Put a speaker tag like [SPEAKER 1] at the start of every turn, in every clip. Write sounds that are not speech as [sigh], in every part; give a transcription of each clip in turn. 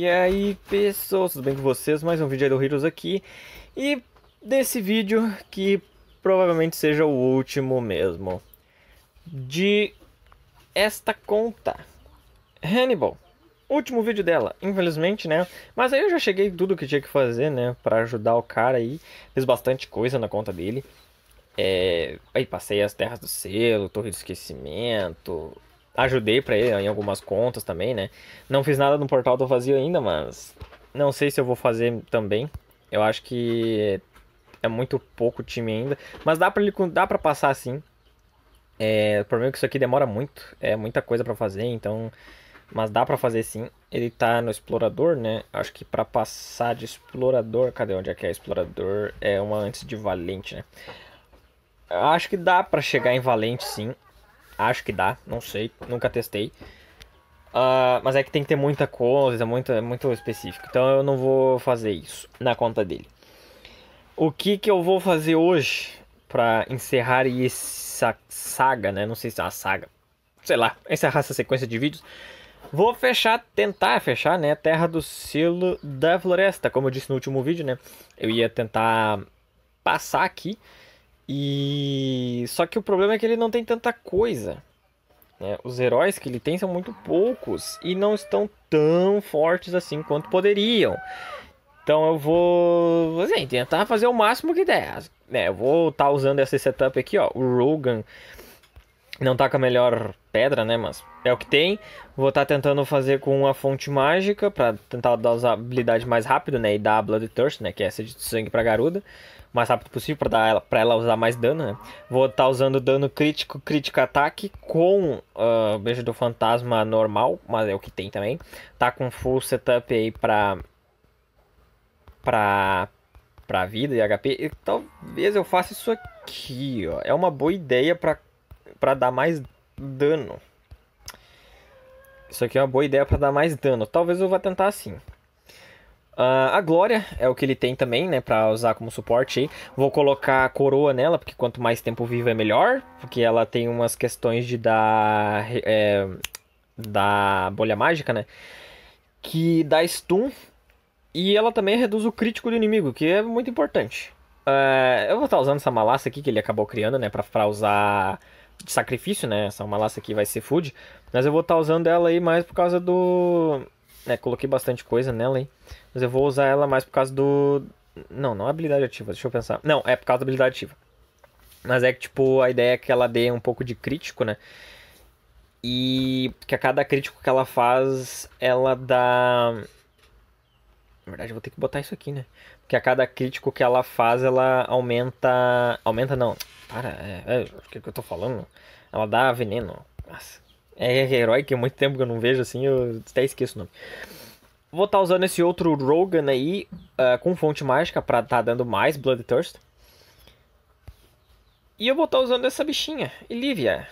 [SPEAKER 1] E aí pessoas, tudo bem com vocês? Mais um vídeo aí do Heroes aqui E desse vídeo que provavelmente seja o último mesmo De esta conta Hannibal Último vídeo dela, infelizmente, né? Mas aí eu já cheguei tudo que tinha que fazer, né? Pra ajudar o cara aí Fiz bastante coisa na conta dele é... Aí passei as terras do selo, torre do esquecimento ajudei para ele em algumas contas também, né? Não fiz nada no portal do vazio ainda, mas não sei se eu vou fazer também. Eu acho que é muito pouco time ainda, mas dá para ele dá para passar assim. É, o problema é que isso aqui demora muito, é muita coisa para fazer, então mas dá para fazer sim. Ele tá no explorador, né? Acho que para passar de explorador, cadê onde é que é explorador? É uma antes de valente, né? Acho que dá para chegar em valente sim. Acho que dá, não sei, nunca testei. Uh, mas é que tem que ter muita coisa, muita, muito específico. Então eu não vou fazer isso na conta dele. O que, que eu vou fazer hoje para encerrar essa saga, né? Não sei se é uma saga. Sei lá, encerrar essa sequência de vídeos. Vou fechar, tentar fechar, né? Terra do Selo da Floresta. Como eu disse no último vídeo, né? Eu ia tentar passar aqui e só que o problema é que ele não tem tanta coisa. Né? Os heróis que ele tem são muito poucos e não estão tão fortes assim quanto poderiam. Então eu vou assim, tentar fazer o máximo que der. Né? Eu vou estar tá usando esse setup aqui, ó. O Rogan não tá com a melhor pedra, né? Mas é o que tem. Vou estar tá tentando fazer com a fonte mágica para tentar dar usabilidade mais rápido, né? E dar a Blood Thirst, né? Que é essa de sangue para garuda o mais rápido possível para dar ela para ela usar mais dano, né? Vou estar tá usando dano crítico, crítico ataque com uh, beijo do fantasma normal, mas é o que tem também. Tá com full setup aí para para para vida e HP. E talvez eu faça isso aqui, ó. É uma boa ideia para para dar mais dano. Isso aqui é uma boa ideia para dar mais dano. Talvez eu vá tentar assim. Uh, a Glória é o que ele tem também, né? Pra usar como suporte aí. Vou colocar a coroa nela, porque quanto mais tempo vivo é melhor. Porque ela tem umas questões de dar. É, da bolha mágica, né? Que dá stun. E ela também reduz o crítico do inimigo, que é muito importante. Uh, eu vou estar usando essa malaça aqui que ele acabou criando, né? Pra, pra usar de sacrifício, né? Essa malaça aqui vai ser food. Mas eu vou estar usando ela aí mais por causa do é, coloquei bastante coisa nela, hein? Mas eu vou usar ela mais por causa do. Não, não é habilidade ativa, deixa eu pensar. Não, é por causa da habilidade ativa. Mas é que, tipo, a ideia é que ela dê um pouco de crítico, né? E que a cada crítico que ela faz, ela dá. Na verdade, eu vou ter que botar isso aqui, né? Porque a cada crítico que ela faz, ela aumenta. Aumenta não. Para, é. é o que, que eu tô falando? Ela dá veneno. Nossa. É, é, é, herói que há é muito tempo que eu não vejo assim, eu até esqueço o nome. Vou estar tá usando esse outro Rogan aí uh, com fonte mágica pra estar tá dando mais Bloodthirst. E eu vou estar tá usando essa bichinha, Elivia,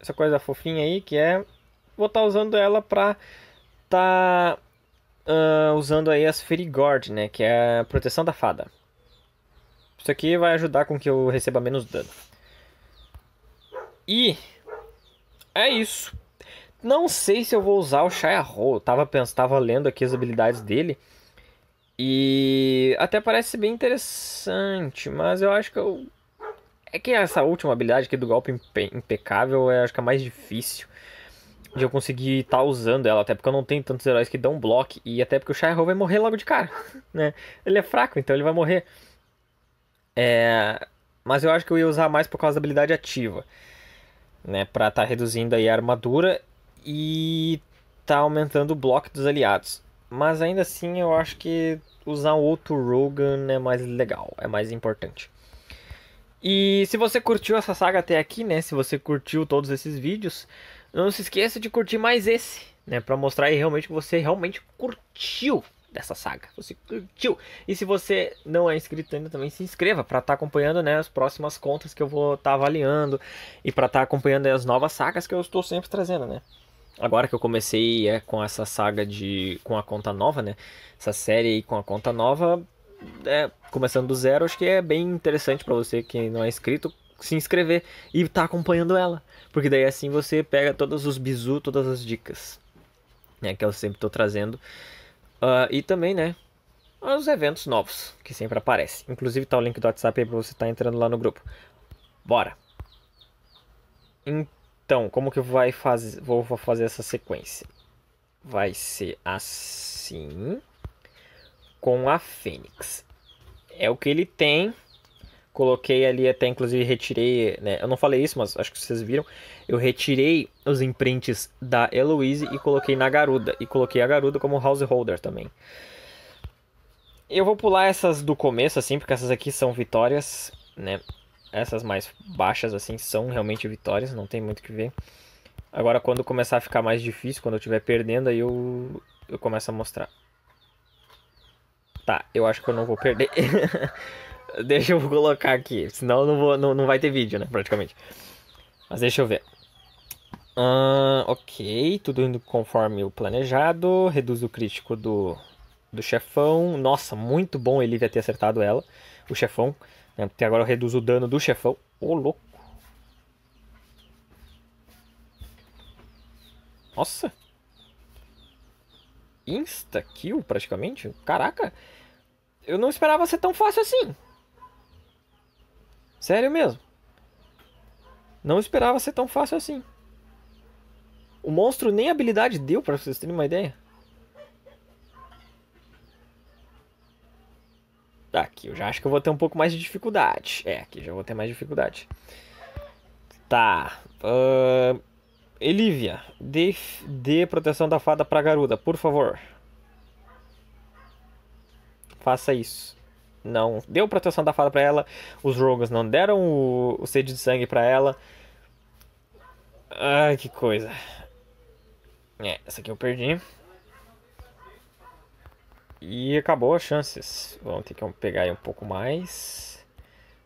[SPEAKER 1] Essa coisa fofinha aí que é. Vou estar tá usando ela pra tá uh, usando aí as Fairy Guard, né? Que é a proteção da fada. Isso aqui vai ajudar com que eu receba menos dano. E é isso. Não sei se eu vou usar o Shaiarro. tava, pensando, tava lendo aqui as habilidades dele. E até parece bem interessante, mas eu acho que eu. É que essa última habilidade aqui do golpe impe impecável é acho que é a mais difícil de eu conseguir estar tá usando ela, até porque eu não tenho tantos heróis que dão bloco, e até porque o Shaiho vai morrer logo de cara, [laughs] né? Ele é fraco, então ele vai morrer. É... Mas eu acho que eu ia usar mais por causa da habilidade ativa né, para estar tá reduzindo aí a armadura e tá aumentando o bloco dos aliados. Mas ainda assim, eu acho que usar outro Rogan é mais legal, é mais importante. E se você curtiu essa saga até aqui, né, se você curtiu todos esses vídeos, não se esqueça de curtir mais esse, né, para mostrar aí realmente que você realmente curtiu dessa saga. você curtiu. E se você não é inscrito ainda, também se inscreva para estar tá acompanhando né, as próximas contas que eu vou estar tá avaliando e para estar tá acompanhando as novas sagas que eu estou sempre trazendo, né? Agora que eu comecei é, com essa saga de. com a conta nova, né? Essa série aí com a conta nova. É, começando do zero, acho que é bem interessante para você que não é inscrito se inscrever e estar tá acompanhando ela. Porque daí assim você pega todos os bizu, todas as dicas né, que eu sempre estou trazendo. Uh, e também, né, os eventos novos que sempre aparecem. Inclusive tá o link do WhatsApp aí pra você estar tá entrando lá no grupo. Bora! Então, como que vai fazer, vou fazer essa sequência? Vai ser assim com a Fênix. É o que ele tem coloquei ali até, inclusive, retirei, né? Eu não falei isso, mas acho que vocês viram. Eu retirei os imprints da Eloise e coloquei na Garuda. E coloquei a Garuda como householder também. Eu vou pular essas do começo, assim, porque essas aqui são vitórias, né? Essas mais baixas, assim, são realmente vitórias, não tem muito o que ver. Agora, quando começar a ficar mais difícil, quando eu estiver perdendo, aí eu, eu começo a mostrar. Tá, eu acho que eu não vou perder. [laughs] Deixa eu colocar aqui, senão não, vou, não, não vai ter vídeo, né? Praticamente. Mas deixa eu ver. Uh, ok, tudo indo conforme o planejado. Reduz o crítico do, do chefão. Nossa, muito bom ele ter acertado ela, o chefão. Né? Até agora eu reduzo o dano do chefão. Ô, oh, louco. Nossa. Insta-kill, praticamente. Caraca. Eu não esperava ser tão fácil assim. Sério mesmo. Não esperava ser tão fácil assim. O monstro nem habilidade deu, para vocês terem uma ideia. Tá, aqui, eu já acho que eu vou ter um pouco mais de dificuldade. É, aqui já vou ter mais dificuldade. Tá. Uh, Elívia, dê, dê proteção da fada pra garuda, por favor. Faça isso não deu proteção da fada para ela, os rogues não deram o, o sede de sangue para ela. Ai, que coisa. É, essa aqui eu perdi. E acabou as chances. Vamos ter que pegar aí um pouco mais.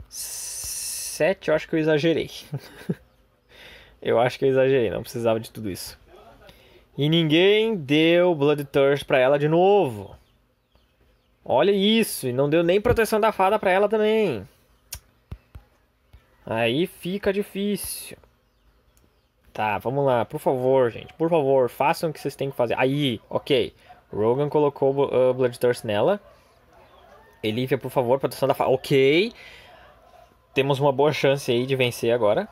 [SPEAKER 1] Sete, eu acho que eu exagerei. [laughs] eu acho que eu exagerei, não precisava de tudo isso. E ninguém deu Bloodthirst pra ela de novo. Olha isso, e não deu nem proteção da fada para ela também. Aí fica difícil. Tá, vamos lá, por favor, gente. Por favor, façam o que vocês têm que fazer. Aí, ok. Rogan colocou uh, Bloodthirst nela. Elívia, por favor, proteção da fada. Ok. Temos uma boa chance aí de vencer agora.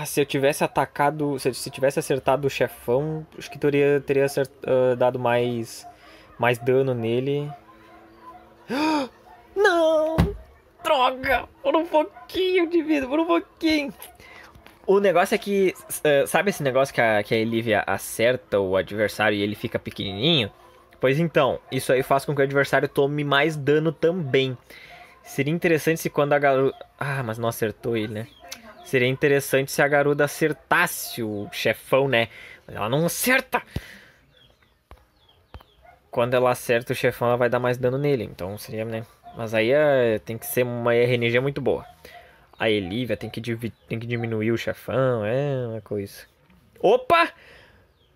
[SPEAKER 1] Ah, se eu tivesse atacado. Se, eu, tivesse acertado o chefão, acho que teria, teria acert, uh, dado mais. Mais dano nele. [gasps] Não! Droga! Por um pouquinho de vida, por um pouquinho! O negócio é que. Uh, sabe esse negócio que a, que a Olivia acerta o adversário e ele fica pequenininho? Pois então, isso aí faz com que o adversário tome mais dano também. Seria interessante se quando a garota. Ah, mas não acertou ele, né? Seria interessante se a garuda acertasse o chefão, né? Mas ela não acerta! Quando ela acerta o chefão, ela vai dar mais dano nele. Então seria, né? Mas aí é, tem que ser uma RNG muito boa. A Elívia tem que, tem que diminuir o chefão, é uma coisa. Opa!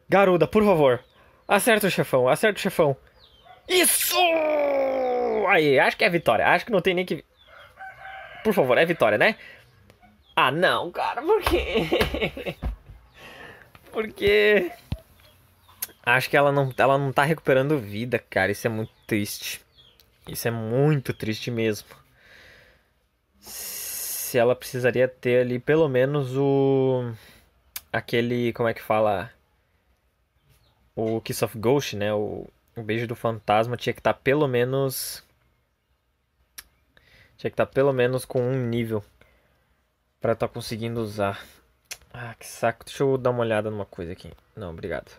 [SPEAKER 1] Garuda, por favor. Acerta o chefão, acerta o chefão. Isso! Aí, acho que é vitória. Acho que não tem nem que. Por favor, é vitória, né? Ah, não, cara, por quê? [laughs] Porque acho que ela não, ela não tá recuperando vida, cara. Isso é muito triste. Isso é muito triste mesmo. Se ela precisaria ter ali pelo menos o aquele, como é que fala? O Kiss of Ghost, né? O, o beijo do fantasma tinha que estar tá pelo menos tinha que estar tá pelo menos com um nível para estar tá conseguindo usar. Ah, que saco. Deixa eu dar uma olhada numa coisa aqui. Não, obrigado.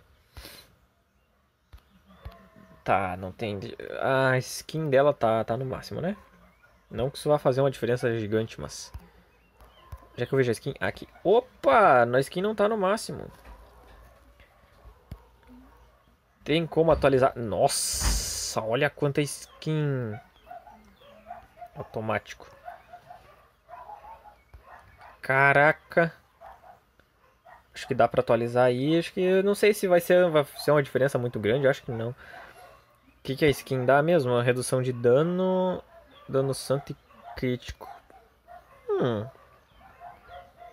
[SPEAKER 1] Tá, não tem... A skin dela tá, tá no máximo, né? Não que isso vá fazer uma diferença gigante, mas... Já que eu vejo a skin aqui. Opa! A skin não tá no máximo. Tem como atualizar. Nossa, olha quanta skin. Automático. Caraca. Acho que dá para atualizar aí. Acho que não sei se vai ser, vai ser uma diferença muito grande. Acho que não. O que, que a é skin dá mesmo? Uma redução de dano. Dano santo e crítico. Hum.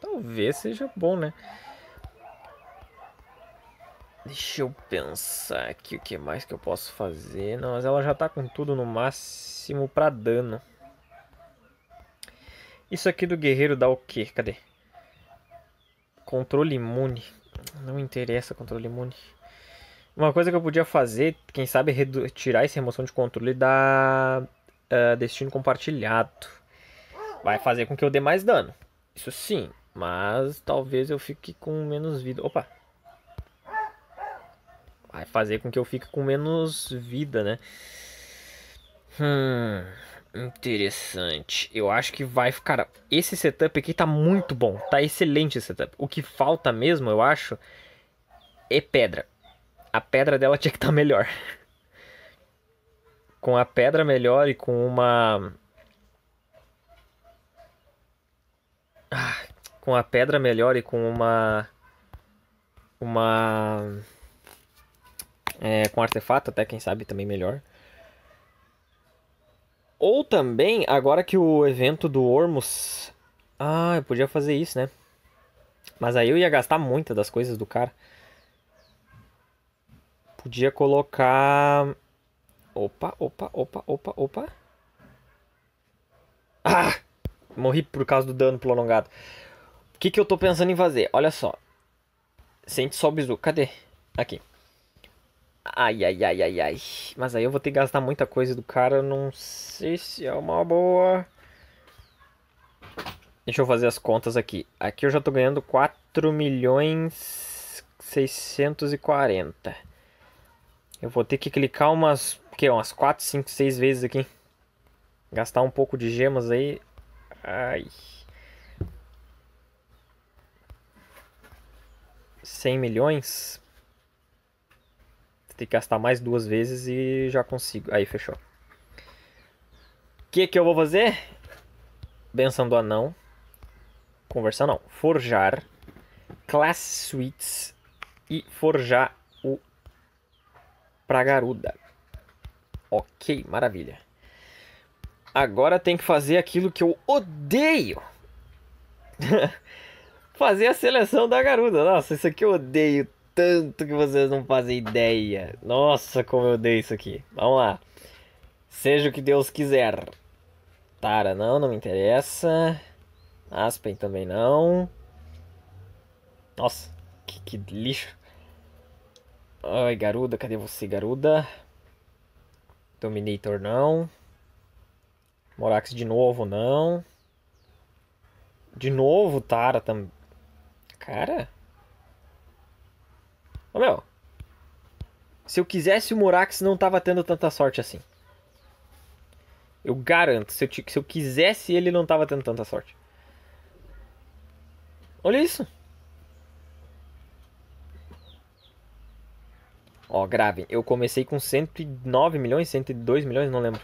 [SPEAKER 1] Talvez seja bom, né? Deixa eu pensar aqui o que mais que eu posso fazer. Não, mas ela já tá com tudo no máximo para dano. Isso aqui do guerreiro dá o quê? Cadê? Controle imune. Não interessa controle imune. Uma coisa que eu podia fazer, quem sabe, é tirar essa remoção de controle da uh, destino compartilhado. Vai fazer com que eu dê mais dano. Isso sim, mas talvez eu fique com menos vida. Opa! Vai fazer com que eu fique com menos vida, né? Hum, Interessante. Eu acho que vai ficar. esse setup aqui tá muito bom. Tá excelente esse setup. O que falta mesmo, eu acho, é pedra. A pedra dela [laughs] tinha que estar tá melhor. com a pedra melhor e com uma. Ah, com a pedra melhor e com uma. Uma. É, com artefato, até quem sabe também melhor. Ou também, agora que o evento do Ormus. Ah, eu podia fazer isso, né? Mas aí eu ia gastar muita das coisas do cara. Podia colocar. Opa, opa, opa, opa, opa. Ah! Morri por causa do dano prolongado. O que, que eu tô pensando em fazer? Olha só. Sente só o bizu. Cadê? Aqui. Ai, ai, ai, ai, ai. Mas aí eu vou ter que gastar muita coisa do cara. Não sei se é uma boa. Deixa eu fazer as contas aqui. Aqui eu já tô ganhando 4 milhões 640. Eu vou ter que clicar umas, que, umas 4, 5, 6 vezes aqui. Gastar um pouco de gemas aí. Ai. 100 milhões? Tem que gastar mais duas vezes e já consigo. Aí, fechou. O que que eu vou fazer? Benção do anão. Conversar não. Forjar. Class Suites. E forjar o... Pra garuda. Ok, maravilha. Agora tem que fazer aquilo que eu odeio. [laughs] fazer a seleção da garuda. Nossa, isso aqui eu odeio tanto que vocês não fazem ideia. Nossa, como eu dei isso aqui. Vamos lá. Seja o que Deus quiser. Tara, não, não me interessa. Aspen também não. Nossa, que, que lixo. Ai, Garuda, cadê você, Garuda? Dominator não. Morax de novo não. De novo, Tara também. Cara. Ô, meu, se eu quisesse, o Murax não tava tendo tanta sorte assim. Eu garanto, se eu, se eu quisesse, ele não tava tendo tanta sorte. Olha isso. Ó, grave. Eu comecei com 109 milhões, 102 milhões, não lembro.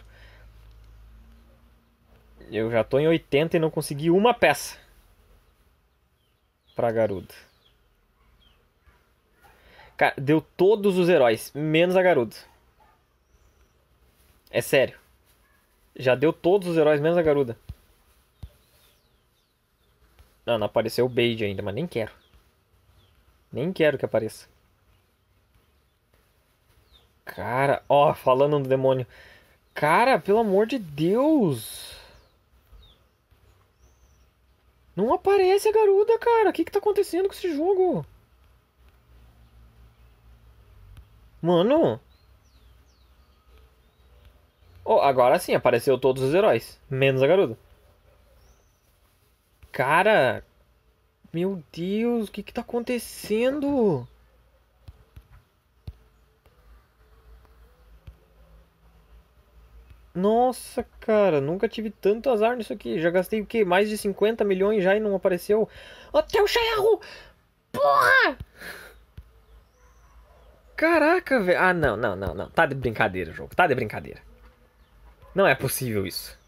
[SPEAKER 1] Eu já tô em 80 e não consegui uma peça. Pra garuda deu todos os heróis, menos a Garuda. É sério. Já deu todos os heróis, menos a Garuda. Não, não apareceu o Bade ainda, mas nem quero. Nem quero que apareça. Cara, ó, falando do demônio. Cara, pelo amor de Deus. Não aparece a Garuda, cara. O que que tá acontecendo com esse jogo? Mano. Oh, agora sim, apareceu todos os heróis. Menos a garuda. Cara. Meu Deus, o que que tá acontecendo? Nossa, cara, nunca tive tanto azar nisso aqui. Já gastei o quê? Mais de 50 milhões já e não apareceu. Até o Shaiahu! Porra! Caraca, velho. Ah, não, não, não, não. Tá de brincadeira, jogo. Tá de brincadeira. Não é possível isso.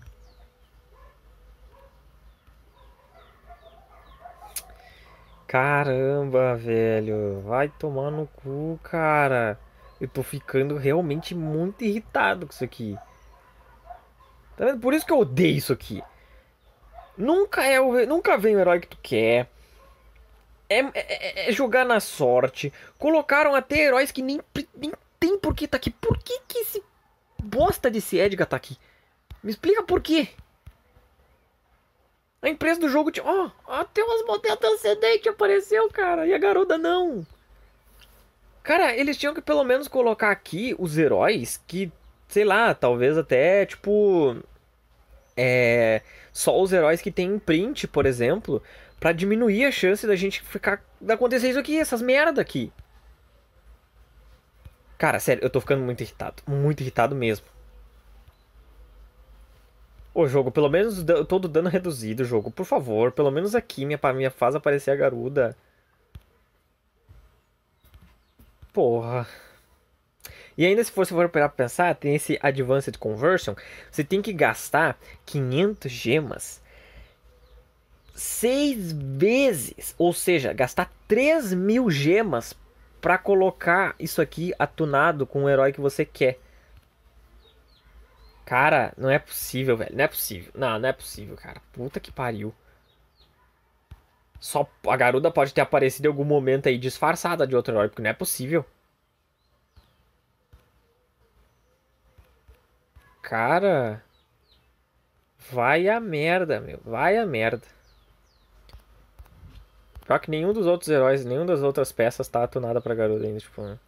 [SPEAKER 1] Caramba, velho. Vai tomar no cu, cara. Eu tô ficando realmente muito irritado com isso aqui. Tá vendo? Por isso que eu odeio isso aqui. Nunca é o, nunca vem o herói que tu quer. É, é, é, é, jogar na sorte. Colocaram até heróis que nem, nem tem por que tá aqui. Por que, que esse bosta desse Edgar tá aqui? Me explica por quê. A empresa do jogo tinha. Ó, oh, até umas modelos transcendente apareceu, cara. E a garota não. Cara, eles tinham que pelo menos colocar aqui os heróis que, sei lá, talvez até, tipo. É. Só os heróis que tem print, por exemplo para diminuir a chance da gente ficar da acontecer isso aqui, essas merda aqui. Cara, sério, eu tô ficando muito irritado, muito irritado mesmo. Ô jogo, pelo menos todo dano reduzido, jogo, por favor, pelo menos aqui minha minha faz aparecer a garuda. Porra. E ainda se você for operar pensar, tem esse Advanced Conversion, você tem que gastar 500 gemas seis vezes, ou seja, gastar 3 mil gemas para colocar isso aqui atunado com o herói que você quer. Cara, não é possível, velho. Não é possível. Não, não é possível, cara. Puta que pariu. Só a garuda pode ter aparecido em algum momento aí disfarçada de outro herói, porque não é possível. Cara. Vai a merda, meu. Vai a merda. Só que nenhum dos outros heróis, nenhum das outras peças tá atunada pra garota ainda, tipo. Né?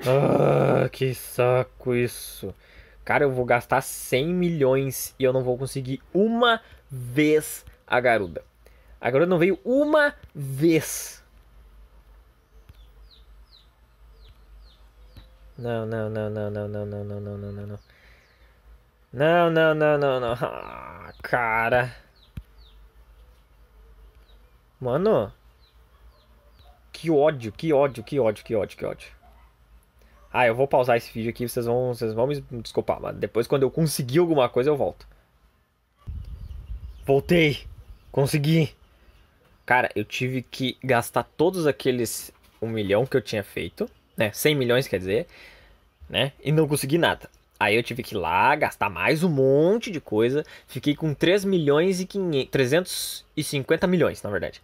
[SPEAKER 1] Ah, que saco isso. Cara, eu vou gastar 100 milhões e eu não vou conseguir uma vez a garuda. A garuda não veio uma vez. Não, não, não, não, não, não, não, não, não, não, não. Não, não, não, não, não. Ah, cara. Mano, que ódio, que ódio, que ódio, que ódio, que ódio. Ah, eu vou pausar esse vídeo aqui, vocês vão, vocês vão me desculpar, mas depois quando eu conseguir alguma coisa eu volto. Voltei. Consegui. Cara, eu tive que gastar todos aqueles 1 milhão que eu tinha feito, né? 100 milhões, quer dizer, né? E não consegui nada. Aí eu tive que ir lá gastar mais um monte de coisa. Fiquei com 3 milhões e 500, 350 milhões, na verdade.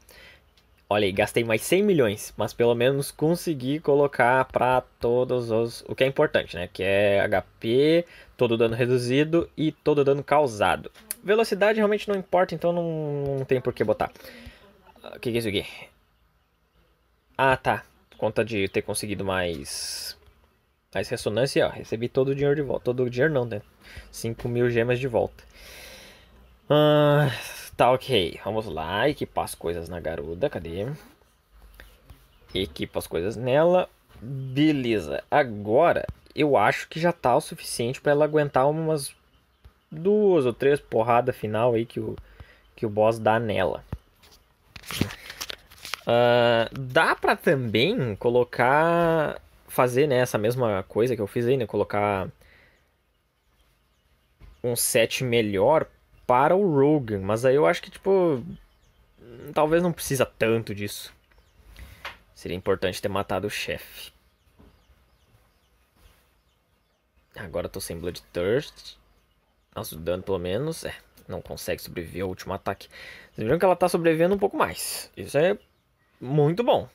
[SPEAKER 1] Olha aí, gastei mais 100 milhões, mas pelo menos consegui colocar para todos os. O que é importante, né? Que é HP, todo dano reduzido e todo dano causado. Velocidade realmente não importa, então não, não tem por que botar. O que, que é isso aqui? Ah, tá. Por conta de ter conseguido mais mas tá, ressonância, ó, recebi todo o dinheiro de volta. Todo o dinheiro não, né? 5 mil gemas de volta. Ah, tá ok. Vamos lá. Equipar as coisas na garuda. Cadê? Equipa as coisas nela. Beleza. Agora eu acho que já tá o suficiente para ela aguentar umas duas ou três porradas final aí que o, que o boss dá nela. Uh, dá para também colocar fazer né, essa mesma coisa que eu fiz aí, né? Colocar um set melhor para o Rogan, mas aí eu acho que, tipo, talvez não precisa tanto disso. Seria importante ter matado o chefe. Agora eu tô sem Bloodthirst. ajudando pelo menos. É, não consegue sobreviver ao último ataque. Vocês viram que ela tá sobrevivendo um pouco mais. Isso é muito bom.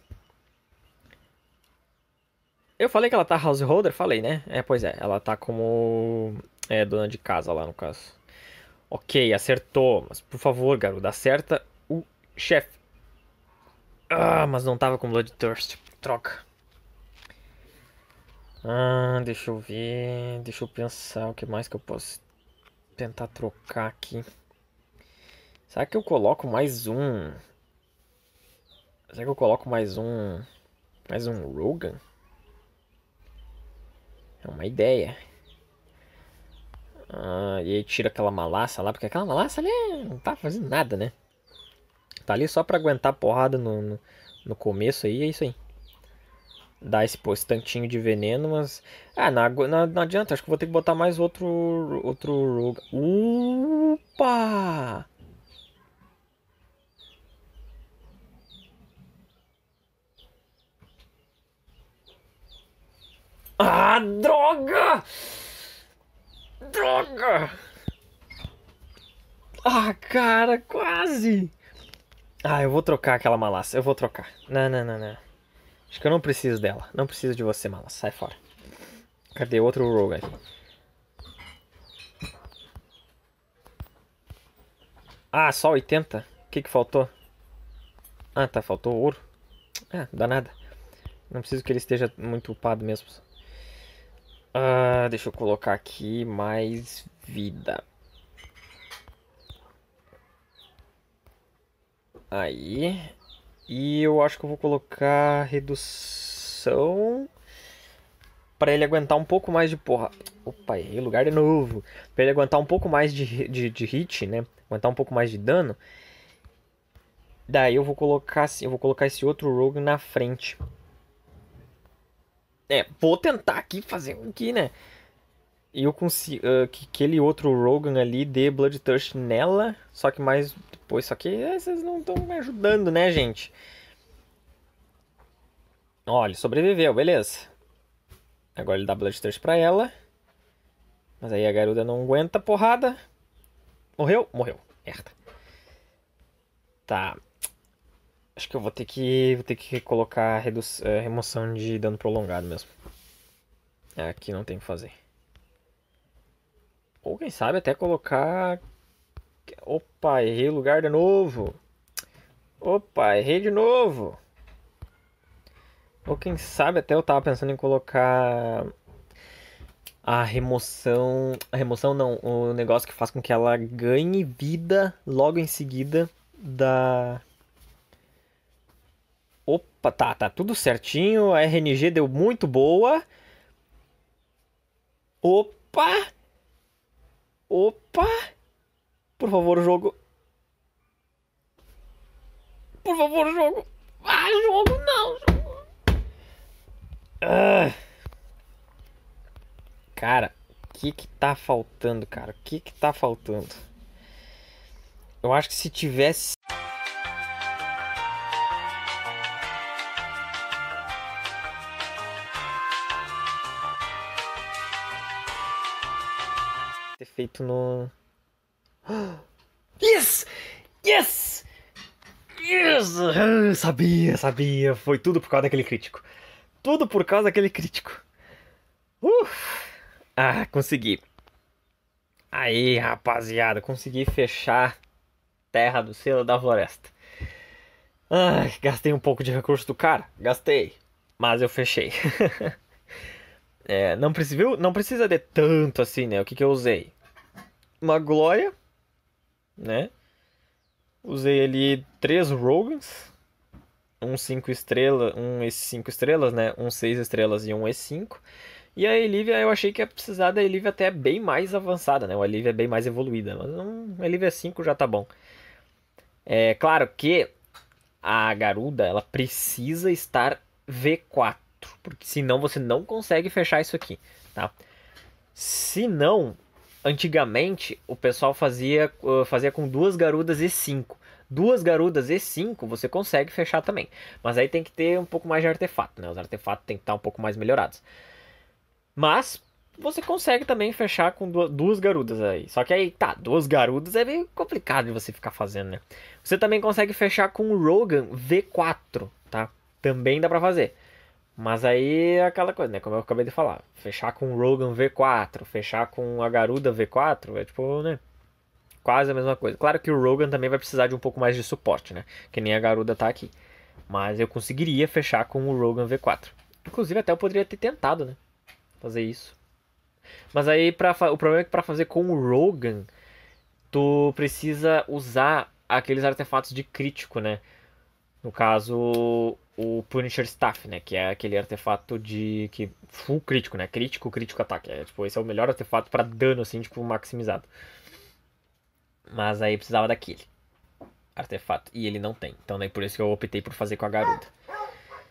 [SPEAKER 1] Eu falei que ela tá householder? Falei, né? É, pois é, ela tá como é, dona de casa lá, no caso. Ok, acertou. Mas, por favor, garoto, acerta o chefe. Ah, mas não tava com Bloodthirst. Troca. Ah, deixa eu ver... Deixa eu pensar o que mais que eu posso tentar trocar aqui. Será que eu coloco mais um... Será que eu coloco mais um... Mais um Rogan? É uma ideia. Ah, e aí tira aquela malaça lá, porque aquela malaça ali não tá fazendo nada, né? Tá ali só pra aguentar a porrada no, no, no começo aí, é isso aí. Dá esse, pô, tantinho de veneno, mas... Ah, não, não, não, adianta, acho que vou ter que botar mais outro... Outro... Opa! Ah, droga! Droga! Ah, cara, quase! Ah, eu vou trocar aquela malaça. Eu vou trocar. Não, não, não, não. Acho que eu não preciso dela. Não preciso de você, malaça. Sai fora. Cadê outro rogue aqui? Ah, só 80? O que que faltou? Ah, tá. Faltou ouro. Ah, dá nada. Não preciso que ele esteja muito upado mesmo. Ah, deixa eu colocar aqui mais vida. Aí. E eu acho que eu vou colocar redução para ele aguentar um pouco mais de porra. Opa, errei lugar de novo. Para ele aguentar um pouco mais de, de, de hit, né? Aguentar um pouco mais de dano. Daí eu vou colocar, eu vou colocar esse outro rogue na frente. É, vou tentar aqui fazer um que, né? E eu consigo. Uh, ah, que aquele outro Rogan ali dê Bloodthirst nela. Só que mais. Depois, só que vocês não estão me ajudando, né, gente? Olha, sobreviveu, beleza. Agora ele dá Bloodthirst pra ela. Mas aí a garota não aguenta porrada. Morreu? Morreu. Merda. Tá. Acho que eu vou ter que vou ter que colocar é, remoção de dano prolongado mesmo. É, aqui não tem o que fazer. Ou quem sabe até colocar... Opa, errei o lugar de novo. Opa, errei de novo. Ou quem sabe até eu tava pensando em colocar a remoção. A remoção não, o negócio que faz com que ela ganhe vida logo em seguida da tá, tá tudo certinho, a RNG deu muito boa. Opa! Opa! Por favor, jogo. Por favor, jogo. Ah, jogo não, jogo. Ah. Cara, o que que tá faltando, cara? O que que tá faltando? Eu acho que se tivesse feito no. [gasps] Yes! Yes! Yes! Ah, sabia, sabia. Foi tudo por causa daquele crítico. Tudo por causa daquele crítico. Uf! Ah, consegui. Aí, rapaziada, consegui fechar Terra do Selo da Floresta. Ai, gastei um pouco de recurso do cara, gastei, mas eu fechei. [laughs] é, não precisa, Não precisa de tanto assim, né? O que, que eu usei? uma glória, né? Usei ali três Rogans, um 5 estrelas, um 5 estrelas, né? Um 6 estrelas e um E5. E a Elivia, eu achei que ia precisar da Elivia até é bem mais avançada, né? O Elivia é bem mais evoluída, mas um Elivia 5 já tá bom. É claro que a Garuda, ela precisa estar V4, porque senão você não consegue fechar isso aqui, tá? Se não, antigamente o pessoal fazia, fazia com duas garudas e cinco. Duas garudas e cinco você consegue fechar também. Mas aí tem que ter um pouco mais de artefato, né? Os artefatos tem que estar um pouco mais melhorados. Mas você consegue também fechar com duas, duas garudas aí. Só que aí, tá, duas garudas é meio complicado de você ficar fazendo, né? Você também consegue fechar com o Rogan V4, tá? Também dá pra fazer. Mas aí é aquela coisa, né? Como eu acabei de falar, fechar com o Rogan V4, fechar com a Garuda V4, é tipo, né? Quase a mesma coisa. Claro que o Rogan também vai precisar de um pouco mais de suporte, né? Que nem a Garuda tá aqui. Mas eu conseguiria fechar com o Rogan V4. Inclusive até eu poderia ter tentado, né? Fazer isso. Mas aí pra, o problema é que para fazer com o Rogan, tu precisa usar aqueles artefatos de crítico, né? No caso, o Punisher Staff, né? Que é aquele artefato de. que full crítico, né? Crítico, crítico, ataque. É, tipo, esse é o melhor artefato para dano, assim, tipo, maximizado. Mas aí precisava daquele artefato. E ele não tem. Então daí né, por isso que eu optei por fazer com a garuda.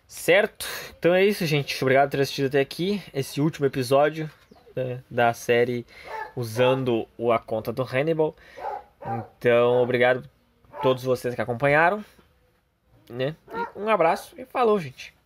[SPEAKER 1] Certo? Então é isso, gente. Obrigado por ter assistido até aqui. Esse último episódio né, da série usando a conta do Hannibal. Então, obrigado a todos vocês que acompanharam né? E um abraço e falou, gente.